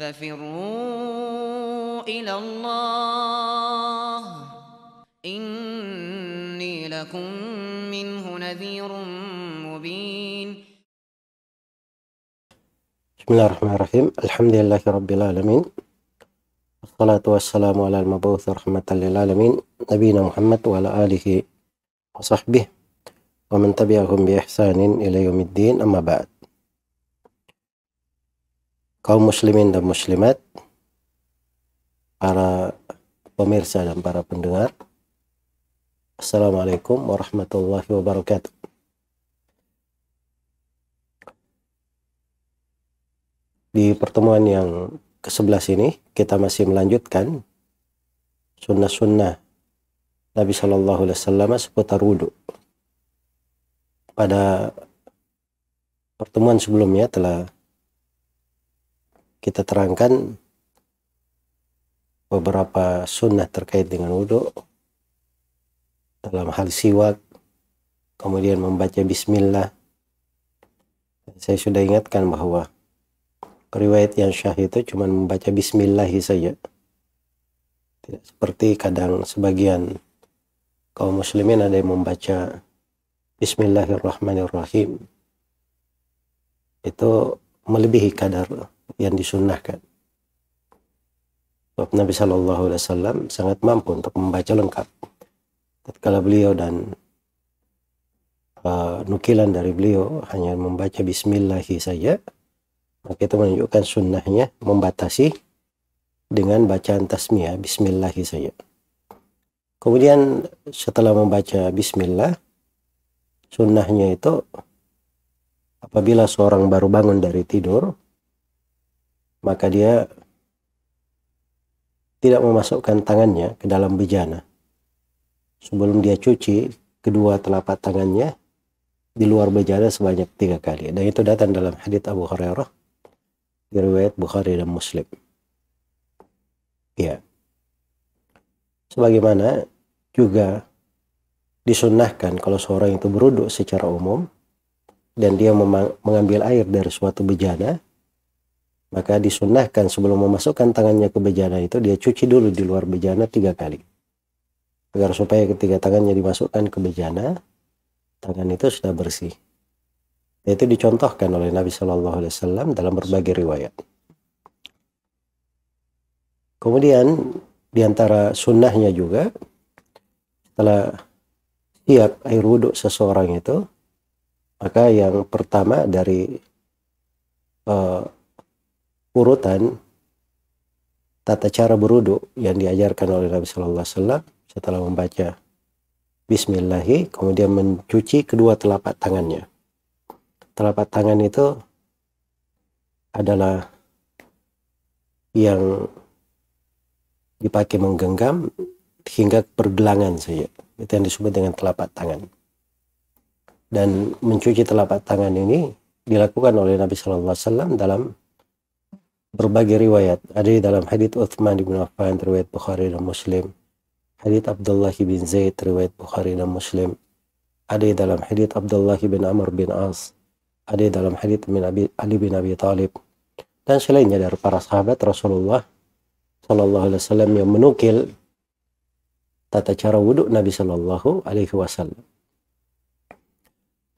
ففروا إلى الله إني لكم منه نذير مبين بسم الله الرحمن الرحيم الحمد لله رب العالمين والصلاة والسلام على المبعوث رحمة للعالمين نبينا محمد وعلى آله وصحبه ومن تبعهم بإحسان إلى يوم الدين أما بعد kaum muslimin dan muslimat, para pemirsa dan para pendengar. Assalamualaikum warahmatullahi wabarakatuh. Di pertemuan yang ke-11 ini, kita masih melanjutkan sunnah-sunnah Nabi Shallallahu Alaihi Wasallam seputar wudhu. Pada pertemuan sebelumnya telah kita terangkan beberapa sunnah terkait dengan wudhu dalam hal siwak kemudian membaca bismillah saya sudah ingatkan bahwa riwayat yang syah itu cuma membaca bismillah saja tidak seperti kadang sebagian kaum muslimin ada yang membaca bismillahirrahmanirrahim itu melebihi kadar yang disunnahkan. Sebab Nabi Shallallahu Alaihi Wasallam sangat mampu untuk membaca lengkap. Tatkala beliau dan uh, nukilan dari beliau hanya membaca Bismillah saja, maka itu menunjukkan sunnahnya membatasi dengan bacaan tasmiyah Bismillah saja. Kemudian setelah membaca Bismillah, sunnahnya itu apabila seorang baru bangun dari tidur, maka dia tidak memasukkan tangannya ke dalam bejana. Sebelum dia cuci kedua telapak tangannya di luar bejana sebanyak tiga kali. Dan itu datang dalam hadits Abu Hurairah diriwayat Bukhari dan Muslim. Ya. Sebagaimana juga disunnahkan kalau seorang itu beruduk secara umum dan dia mengambil air dari suatu bejana maka disunahkan sebelum memasukkan tangannya ke bejana itu dia cuci dulu di luar bejana tiga kali agar supaya ketika tangannya dimasukkan ke bejana tangan itu sudah bersih itu dicontohkan oleh Nabi Shallallahu Alaihi Wasallam dalam berbagai riwayat kemudian diantara sunnahnya juga setelah siap air wudhu seseorang itu maka yang pertama dari uh, urutan tata cara berudu yang diajarkan oleh Nabi Shallallahu Alaihi Wasallam setelah membaca Bismillahi kemudian mencuci kedua telapak tangannya telapak tangan itu adalah yang dipakai menggenggam hingga pergelangan saja itu yang disebut dengan telapak tangan dan mencuci telapak tangan ini dilakukan oleh Nabi Shallallahu Alaihi Wasallam dalam berbagai riwayat. Ada di dalam hadits Uthman bin Affan riwayat Bukhari dan Muslim. Hadits Abdullah bin Zaid riwayat Bukhari dan Muslim. Ada di dalam hadits Abdullah bin Amr bin As. Ada di dalam hadits bin Abi, Ali bin Abi Talib Dan selainnya dari para sahabat Rasulullah Shallallahu Alaihi Wasallam yang menukil tata cara wudhu Nabi Shallallahu Alaihi Wasallam.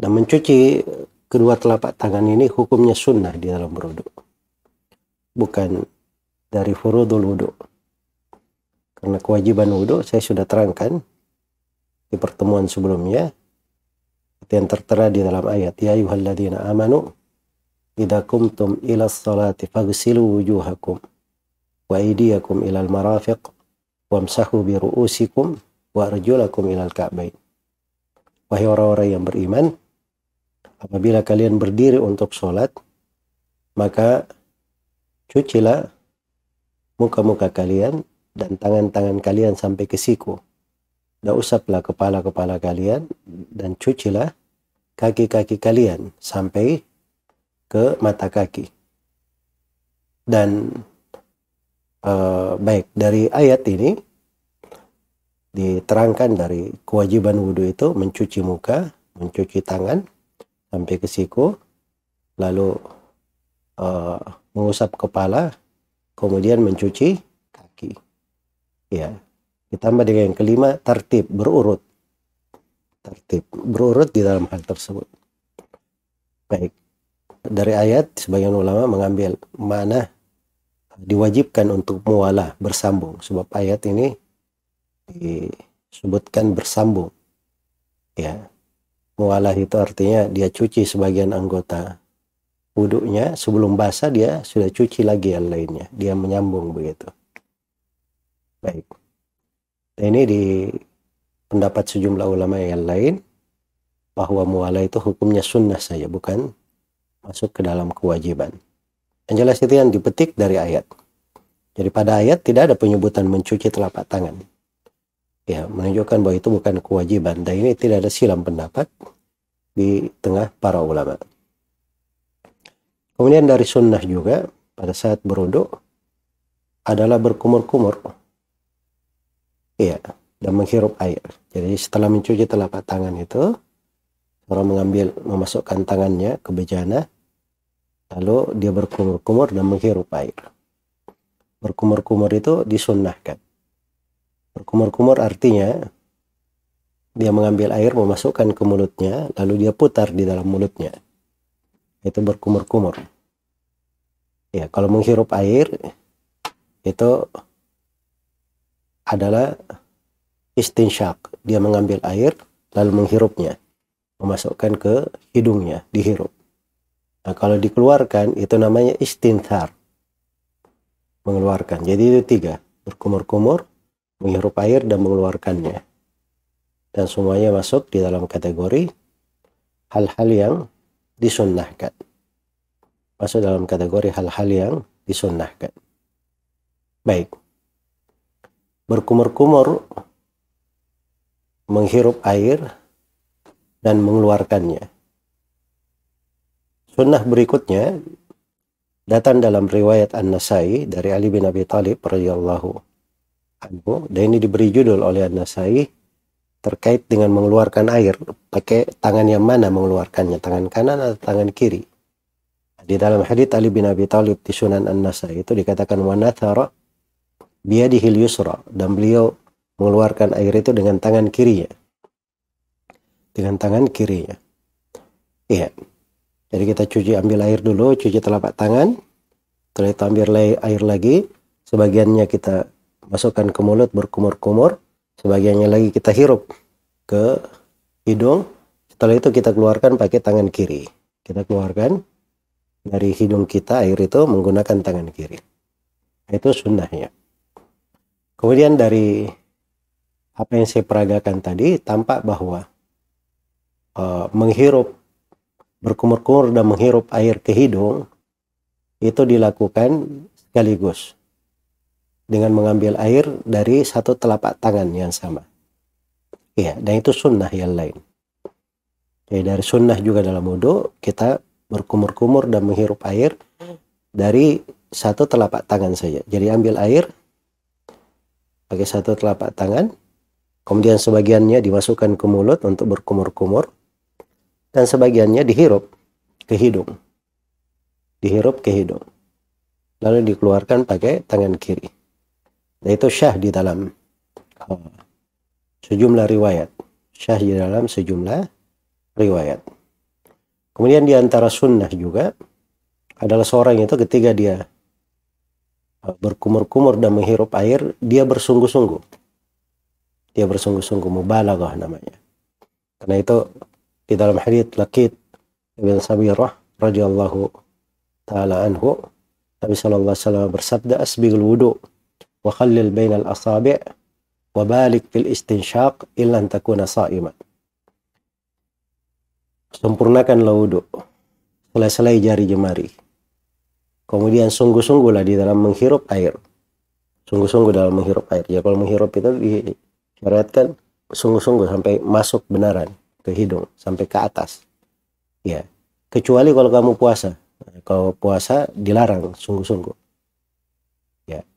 Dan mencuci kedua telapak tangan ini hukumnya sunnah di dalam berwudhu bukan dari furudul wudhu. Karena kewajiban wudhu saya sudah terangkan di pertemuan sebelumnya. Seperti yang tertera di dalam ayat. Ya ayuhalladzina amanu idha kumtum ila salati fagsilu wujuhakum wa idiyakum ilal marafiq wamsahu bi ru'usikum wa arjulakum ilal ka'bain. Wahai orang-orang yang beriman, apabila kalian berdiri untuk sholat, maka cucilah muka-muka kalian dan tangan-tangan kalian sampai ke siku. Dan usaplah kepala-kepala kalian dan cucilah kaki-kaki kalian sampai ke mata kaki. Dan uh, baik dari ayat ini diterangkan dari kewajiban wudhu itu mencuci muka, mencuci tangan sampai ke siku, lalu uh, mengusap kepala, kemudian mencuci kaki. Ya. Ditambah dengan yang kelima, tertib, berurut. Tertib, berurut di dalam hal tersebut. Baik. Dari ayat, sebagian ulama mengambil mana eh, diwajibkan untuk mualah, bersambung. Sebab ayat ini disebutkan bersambung. Ya. Mualah itu artinya dia cuci sebagian anggota wudhunya sebelum basah dia sudah cuci lagi yang lainnya dia menyambung begitu baik nah, ini di pendapat sejumlah ulama yang lain bahwa muala itu hukumnya sunnah saja bukan masuk ke dalam kewajiban yang jelas itu yang dipetik dari ayat jadi pada ayat tidak ada penyebutan mencuci telapak tangan ya menunjukkan bahwa itu bukan kewajiban dan ini tidak ada silam pendapat di tengah para ulama Kemudian dari sunnah juga pada saat beruduk adalah berkumur-kumur. Iya, dan menghirup air. Jadi setelah mencuci telapak tangan itu, orang mengambil memasukkan tangannya ke bejana, lalu dia berkumur-kumur dan menghirup air. Berkumur-kumur itu disunnahkan. Berkumur-kumur artinya dia mengambil air memasukkan ke mulutnya, lalu dia putar di dalam mulutnya itu berkumur-kumur ya kalau menghirup air itu adalah istinsyak dia mengambil air lalu menghirupnya memasukkan ke hidungnya dihirup nah kalau dikeluarkan itu namanya istinthar mengeluarkan jadi itu tiga berkumur-kumur menghirup air dan mengeluarkannya dan semuanya masuk di dalam kategori hal-hal yang disunnahkan. Masuk dalam kategori hal-hal yang disunnahkan. Baik. Berkumur-kumur, menghirup air, dan mengeluarkannya. Sunnah berikutnya datang dalam riwayat An-Nasai dari Ali bin Abi Thalib radhiyallahu anhu dan ini diberi judul oleh An-Nasai terkait dengan mengeluarkan air pakai tangan yang mana mengeluarkannya tangan kanan atau tangan kiri di dalam hadits Ali bin Abi Thalib di Sunan An-Nasai itu dikatakan wanathara biyadihil yusra dan beliau mengeluarkan air itu dengan tangan kirinya dengan tangan kirinya iya jadi kita cuci ambil air dulu cuci telapak tangan setelah ambil air lagi sebagiannya kita masukkan ke mulut berkumur-kumur Sebagiannya lagi kita hirup ke hidung. Setelah itu kita keluarkan pakai tangan kiri. Kita keluarkan dari hidung kita air itu menggunakan tangan kiri. Itu sunnahnya. Kemudian dari apa yang saya peragakan tadi tampak bahwa uh, menghirup berkumur-kumur dan menghirup air ke hidung itu dilakukan sekaligus dengan mengambil air dari satu telapak tangan yang sama. Iya, dan itu sunnah yang lain. Jadi dari sunnah juga dalam wudhu, kita berkumur-kumur dan menghirup air dari satu telapak tangan saja. Jadi ambil air pakai satu telapak tangan, kemudian sebagiannya dimasukkan ke mulut untuk berkumur-kumur, dan sebagiannya dihirup ke hidung. Dihirup ke hidung. Lalu dikeluarkan pakai tangan kiri. Dan itu syah di dalam uh, sejumlah riwayat. Syah di dalam sejumlah riwayat. Kemudian di antara sunnah juga adalah seorang itu ketika dia uh, berkumur-kumur dan menghirup air, dia bersungguh-sungguh. Dia bersungguh-sungguh mubalaghah namanya. Karena itu di dalam hadis Laqit bin Sabirah radhiyallahu taala anhu Nabi sallallahu alaihi wasallam bersabda asbighul wudu وخلل بين الأصابع وبالك في الاستنشاق إلا أن تكون صائما sempurnakanlah wudhu selai-selai jari jemari kemudian sungguh-sungguhlah di dalam menghirup air sungguh-sungguh dalam menghirup air ya kalau menghirup itu disyariatkan sungguh-sungguh sampai masuk benaran ke hidung sampai ke atas ya kecuali kalau kamu puasa kalau puasa dilarang sungguh-sungguh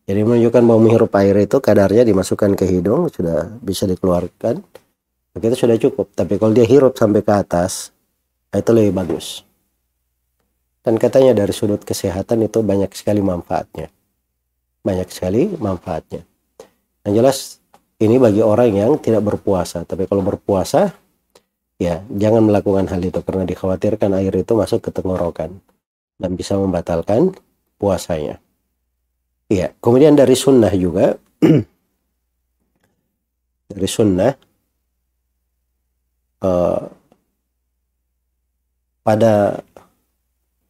jadi menunjukkan bahwa menghirup air itu kadarnya dimasukkan ke hidung sudah bisa dikeluarkan. itu sudah cukup. Tapi kalau dia hirup sampai ke atas nah, itu lebih bagus. Dan katanya dari sudut kesehatan itu banyak sekali manfaatnya. Banyak sekali manfaatnya. Yang jelas ini bagi orang yang tidak berpuasa. Tapi kalau berpuasa ya jangan melakukan hal itu karena dikhawatirkan air itu masuk ke tenggorokan dan bisa membatalkan puasanya. Iya. Kemudian dari sunnah juga. dari sunnah. Uh, pada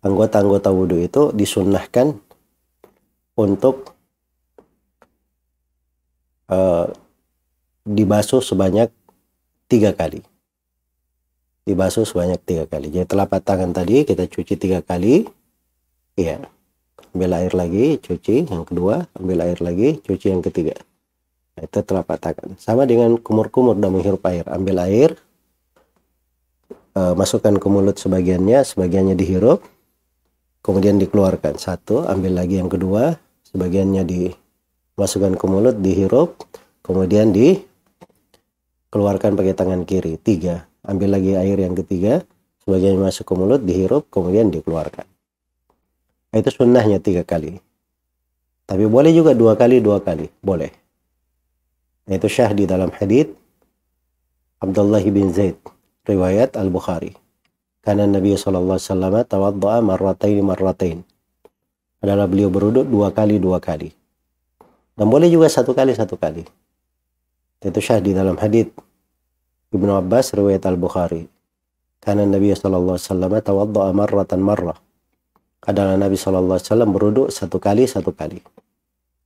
anggota-anggota wudhu itu disunnahkan untuk uh, dibasuh sebanyak tiga kali. Dibasuh sebanyak tiga kali. Jadi telapak tangan tadi kita cuci tiga kali. Iya ambil air lagi cuci yang kedua ambil air lagi cuci yang ketiga nah, itu telapak tangan sama dengan kumur-kumur dan menghirup air ambil air e, masukkan ke mulut sebagiannya sebagiannya dihirup kemudian dikeluarkan satu ambil lagi yang kedua sebagiannya dimasukkan ke mulut dihirup kemudian dikeluarkan pakai tangan kiri tiga ambil lagi air yang ketiga sebagiannya masuk ke mulut dihirup kemudian dikeluarkan itu sunnahnya tiga kali. Tapi boleh juga dua kali, dua kali. Boleh. itu syah di dalam hadith Abdullah bin Zaid. Riwayat Al-Bukhari. Karena Nabi SAW tawadda'a marratain marratain. Adalah beliau beruduk dua kali, dua kali. Dan boleh juga satu kali, satu kali. Itu syah di dalam hadith Ibnu Abbas riwayat Al-Bukhari. Karena Nabi SAW tawadda'a marratan marrah Kadang Nabi Shallallahu Alaihi Wasallam beruduk satu kali satu kali.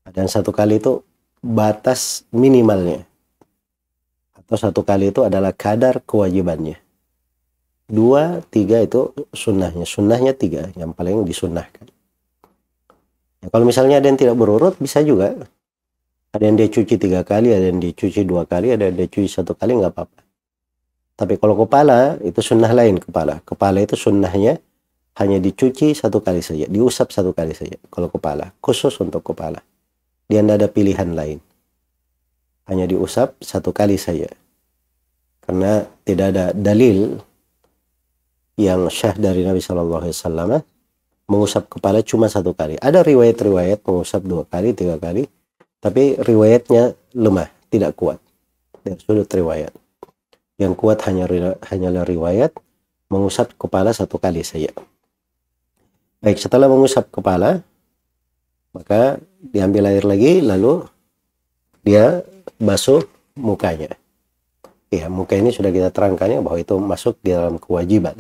Dan satu kali itu batas minimalnya. Atau satu kali itu adalah kadar kewajibannya. Dua, tiga itu sunnahnya. Sunnahnya tiga yang paling disunnahkan. Ya, kalau misalnya ada yang tidak berurut, bisa juga. Ada yang dia cuci tiga kali, ada yang dicuci dua kali, ada yang dia cuci satu kali, nggak apa-apa. Tapi kalau kepala, itu sunnah lain kepala. Kepala itu sunnahnya hanya dicuci satu kali saja, diusap satu kali saja kalau kepala, khusus untuk kepala. Dia tidak ada pilihan lain. Hanya diusap satu kali saja. Karena tidak ada dalil yang syah dari Nabi Shallallahu Alaihi Wasallam eh, mengusap kepala cuma satu kali. Ada riwayat-riwayat mengusap dua kali, tiga kali, tapi riwayatnya lemah, tidak kuat dari sudut riwayat. Yang kuat hanya hanyalah riwayat mengusap kepala satu kali saja. Baik, setelah mengusap kepala, maka diambil air lagi, lalu dia basuh mukanya. Ya, muka ini sudah kita terangkan ya bahwa itu masuk di dalam kewajiban.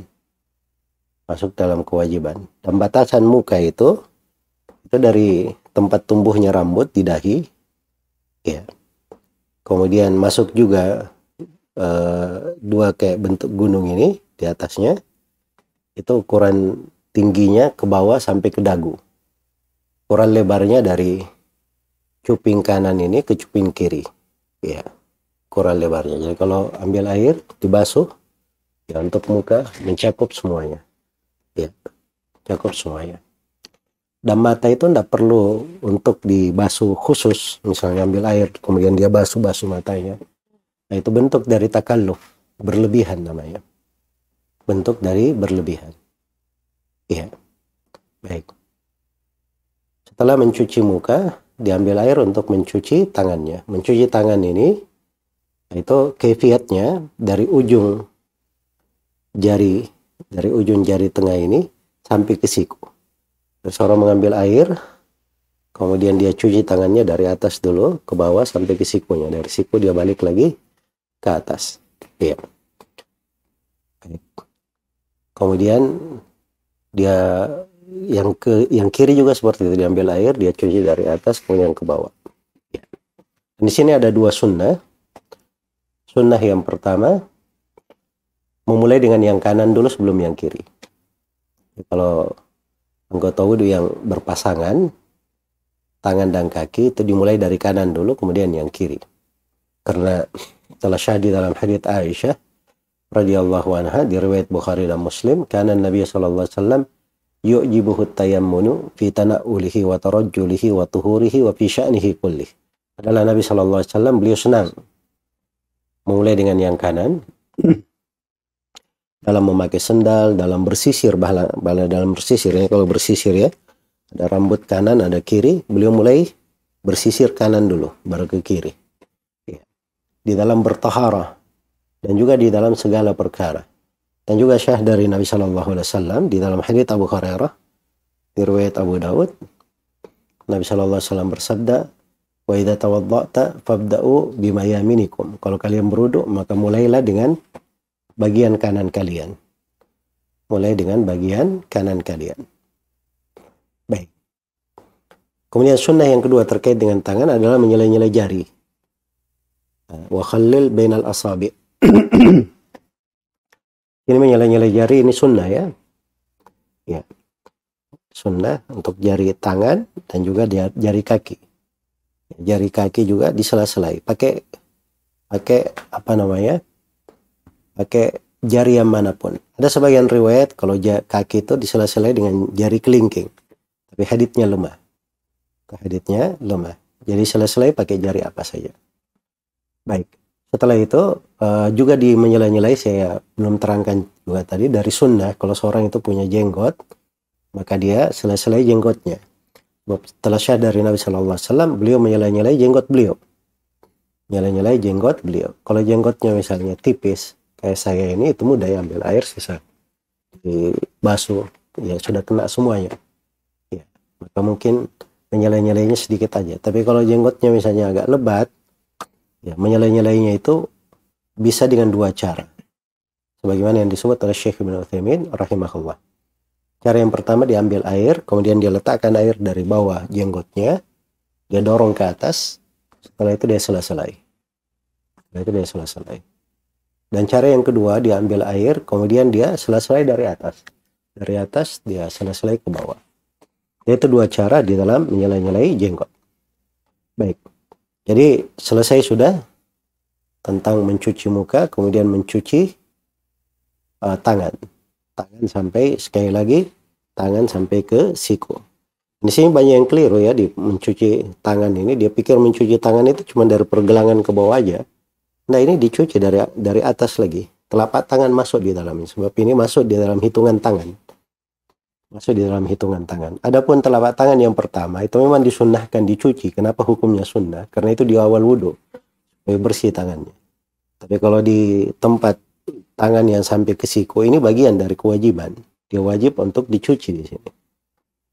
Masuk dalam kewajiban. Dan batasan muka itu, itu dari tempat tumbuhnya rambut di dahi, ya. Kemudian masuk juga e, dua kayak bentuk gunung ini di atasnya, itu ukuran tingginya ke bawah sampai ke dagu. Ukuran lebarnya dari cuping kanan ini ke cuping kiri. Ya, ukuran lebarnya. Jadi kalau ambil air dibasuh ya untuk muka mencakup semuanya. Ya, cakup semuanya. Dan mata itu tidak perlu untuk dibasuh khusus, misalnya ambil air kemudian dia basuh-basuh matanya. Nah, itu bentuk dari takalluf, berlebihan namanya. Bentuk dari berlebihan. Ya, Baik. Setelah mencuci muka, diambil air untuk mencuci tangannya. Mencuci tangan ini itu kefiatnya dari ujung jari dari ujung jari tengah ini sampai ke siku. Terus orang mengambil air, kemudian dia cuci tangannya dari atas dulu ke bawah sampai ke sikunya. Dari siku dia balik lagi ke atas. Iya. Kemudian dia yang ke yang kiri juga seperti itu diambil air dia cuci dari atas kemudian ke bawah ya. di sini ada dua sunnah sunnah yang pertama memulai dengan yang kanan dulu sebelum yang kiri ya, kalau anggota wudhu yang berpasangan tangan dan kaki itu dimulai dari kanan dulu kemudian yang kiri karena telah syahdi dalam hadits Aisyah radhiyallahu anha di riwayat Bukhari dan Muslim karena Nabi sallallahu alaihi wasallam yu'jibuhu tayammunu fi tana'ulihi wa tarajjulihi wa tuhurihi wa fi sya'nihi kullih. Adalah Nabi sallallahu alaihi wasallam beliau senang mulai dengan yang kanan dalam memakai sendal, dalam bersisir bala, bala dalam bersisir ya, kalau bersisir ya ada rambut kanan, ada kiri, beliau mulai bersisir kanan dulu baru ke kiri. Iya. Di dalam bertaharah dan juga di dalam segala perkara. Dan juga syah dari Nabi Shallallahu Alaihi Wasallam di dalam hadits Abu Hurairah, di riwayat Abu Daud, Nabi Shallallahu Alaihi Wasallam bersabda, Wa idha tawadda'ta fabda'u bima Kalau kalian beruduk, maka mulailah dengan bagian kanan kalian. Mulai dengan bagian kanan kalian. Baik. Kemudian sunnah yang kedua terkait dengan tangan adalah menyele nyelai jari. Wa khallil bainal asabi. ini menyala-nyala jari ini sunnah ya. Ya. Sunnah untuk jari tangan dan juga jari kaki. Jari kaki juga disela-selai. Pakai pakai apa namanya? Pakai jari yang manapun. Ada sebagian riwayat kalau kaki itu disela-selai dengan jari kelingking. Tapi haditnya lemah. Haditnya lemah. Jadi selesai pakai jari apa saja. Baik. Setelah itu Eh, juga di menyela-nyelai saya belum terangkan juga tadi dari sunnah kalau seorang itu punya jenggot maka dia selai-selai jenggotnya setelah syah dari Nabi Shallallahu Alaihi Wasallam beliau menyela-nyelai jenggot beliau menyela nyelai jenggot beliau kalau jenggotnya misalnya tipis kayak saya ini itu mudah ya ambil air sisa di basuh ya sudah kena semuanya ya maka mungkin menyela-nyelainya sedikit aja tapi kalau jenggotnya misalnya agak lebat ya menyela-nyelainya itu bisa dengan dua cara. Sebagaimana yang disebut oleh Syekh Ibn Uthaymin rahimahullah. Cara yang pertama diambil air, kemudian dia letakkan air dari bawah jenggotnya, dia dorong ke atas, setelah itu dia selesai. Setelah itu dia selesai. Dan cara yang kedua diambil air, kemudian dia selesai dari atas. Dari atas dia selesai ke bawah. Itu dua cara di dalam menyalai-nyalai jenggot. Baik. Jadi selesai sudah tentang mencuci muka, kemudian mencuci uh, tangan. Tangan sampai sekali lagi tangan sampai ke siku. Di sini banyak yang keliru ya di mencuci tangan ini. Dia pikir mencuci tangan itu cuma dari pergelangan ke bawah aja. Nah ini dicuci dari dari atas lagi. Telapak tangan masuk di dalamnya. Sebab ini masuk di dalam hitungan tangan. Masuk di dalam hitungan tangan. Adapun telapak tangan yang pertama itu memang disunnahkan dicuci. Kenapa hukumnya sunnah? Karena itu di awal wudhu. Bersih tangannya. Tapi kalau di tempat tangan yang sampai ke siku ini bagian dari kewajiban. Dia wajib untuk dicuci di sini.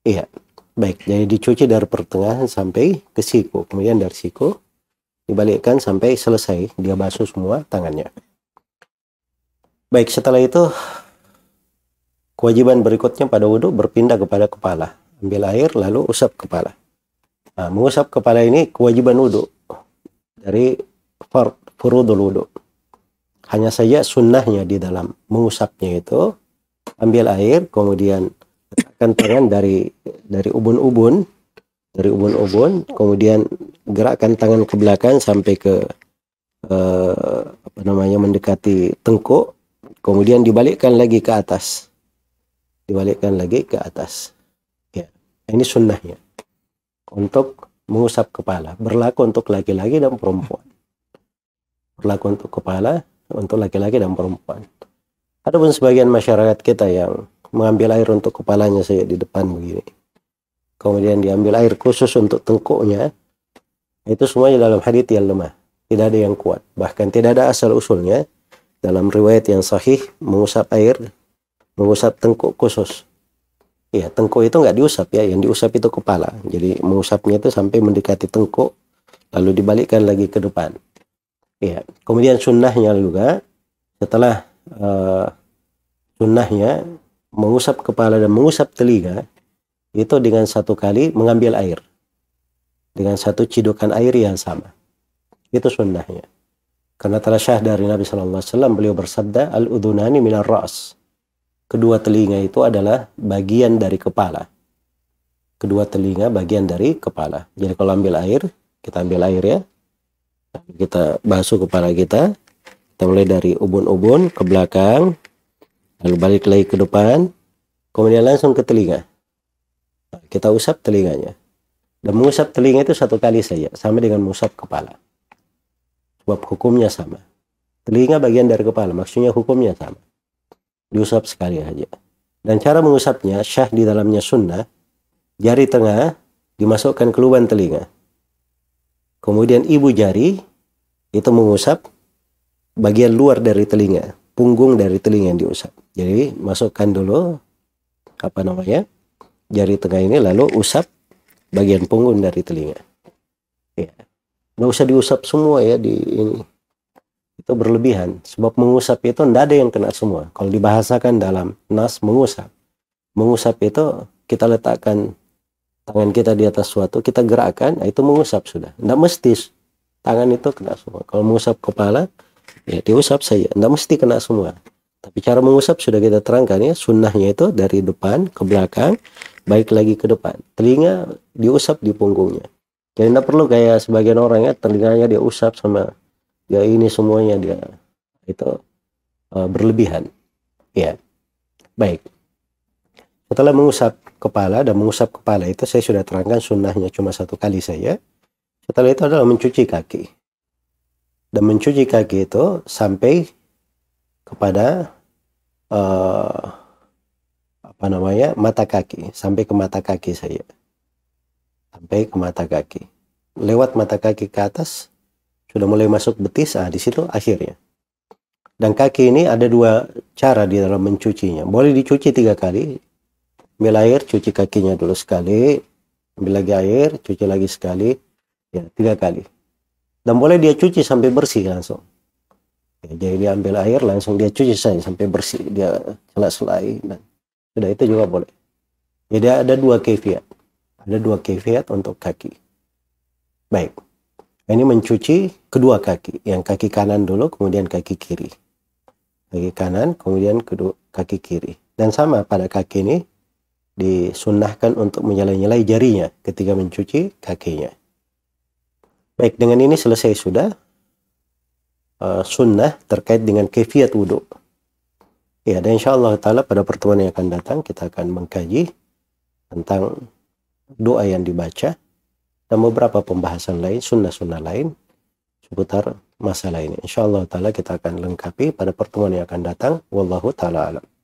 Iya. Baik, jadi dicuci dari pertengahan sampai ke siku. Kemudian dari siku dibalikkan sampai selesai. Dia basuh semua tangannya. Baik, setelah itu kewajiban berikutnya pada wudhu berpindah kepada kepala. Ambil air lalu usap kepala. Nah, mengusap kepala ini kewajiban wudhu dari furudul wudhu. Hanya saja sunnahnya di dalam mengusapnya itu ambil air kemudian letakkan tangan dari dari ubun-ubun dari ubun-ubun kemudian gerakkan tangan ke belakang sampai ke eh, apa namanya mendekati tengkuk kemudian dibalikkan lagi ke atas dibalikkan lagi ke atas ya ini sunnahnya untuk mengusap kepala berlaku untuk laki-laki dan perempuan berlaku untuk kepala untuk laki-laki dan perempuan. Ada sebagian masyarakat kita yang mengambil air untuk kepalanya saja di depan begini. Kemudian diambil air khusus untuk tengkuknya. Itu semuanya dalam hadits yang lemah. Tidak ada yang kuat. Bahkan tidak ada asal usulnya. Dalam riwayat yang sahih, mengusap air, mengusap tengkuk khusus. Ya, tengkuk itu nggak diusap ya, yang diusap itu kepala. Jadi mengusapnya itu sampai mendekati tengkuk, lalu dibalikkan lagi ke depan. Ya, kemudian sunnahnya juga setelah uh, sunnahnya mengusap kepala dan mengusap telinga itu dengan satu kali mengambil air dengan satu cidukan air yang sama itu sunnahnya karena telah syah dari Nabi Shallallahu Alaihi Wasallam beliau bersabda al udunani minar ras kedua telinga itu adalah bagian dari kepala kedua telinga bagian dari kepala jadi kalau ambil air kita ambil air ya kita basuh kepala kita kita mulai dari ubun-ubun ke belakang lalu balik lagi ke depan kemudian langsung ke telinga kita usap telinganya dan mengusap telinga itu satu kali saja sama dengan mengusap kepala sebab hukumnya sama telinga bagian dari kepala maksudnya hukumnya sama diusap sekali aja dan cara mengusapnya syah di dalamnya sunnah jari tengah dimasukkan ke lubang telinga Kemudian ibu jari itu mengusap bagian luar dari telinga, punggung dari telinga yang diusap. Jadi masukkan dulu apa namanya? jari tengah ini lalu usap bagian punggung dari telinga. Ya. Nggak usah diusap semua ya di ini. Itu berlebihan. Sebab mengusap itu tidak ada yang kena semua. Kalau dibahasakan dalam nas mengusap. Mengusap itu kita letakkan tangan kita di atas suatu kita gerakkan nah, itu mengusap sudah tidak mesti tangan itu kena semua kalau mengusap kepala ya diusap saja tidak mesti kena semua tapi cara mengusap sudah kita terangkan ya sunnahnya itu dari depan ke belakang baik lagi ke depan telinga diusap di punggungnya jadi tidak perlu kayak sebagian orang ya telinganya dia usap sama ya ini semuanya dia itu uh, berlebihan ya baik setelah mengusap kepala dan mengusap kepala itu saya sudah terangkan sunnahnya cuma satu kali saya. Setelah itu adalah mencuci kaki. Dan mencuci kaki itu sampai kepada uh, apa namanya mata kaki sampai ke mata kaki saya sampai ke mata kaki lewat mata kaki ke atas sudah mulai masuk betis ah di situ akhirnya dan kaki ini ada dua cara di dalam mencucinya boleh dicuci tiga kali ambil air cuci kakinya dulu sekali ambil lagi air cuci lagi sekali ya tiga kali dan boleh dia cuci sampai bersih langsung ya, jadi dia ambil air langsung dia cuci saja sampai bersih dia selai dan sudah itu juga boleh jadi ada dua kefiat ada dua kefiat untuk kaki baik ini mencuci kedua kaki yang kaki kanan dulu kemudian kaki kiri kaki kanan kemudian kedua kaki kiri dan sama pada kaki ini disunnahkan untuk menyelai nyalai jarinya ketika mencuci kakinya. Baik, dengan ini selesai sudah uh, sunnah terkait dengan kefiat wudhu. Ya, dan insya Allah ta'ala pada pertemuan yang akan datang kita akan mengkaji tentang doa yang dibaca dan beberapa pembahasan lain, sunnah-sunnah lain seputar masalah ini. Insya Allah ta'ala kita akan lengkapi pada pertemuan yang akan datang. Wallahu ta'ala alam.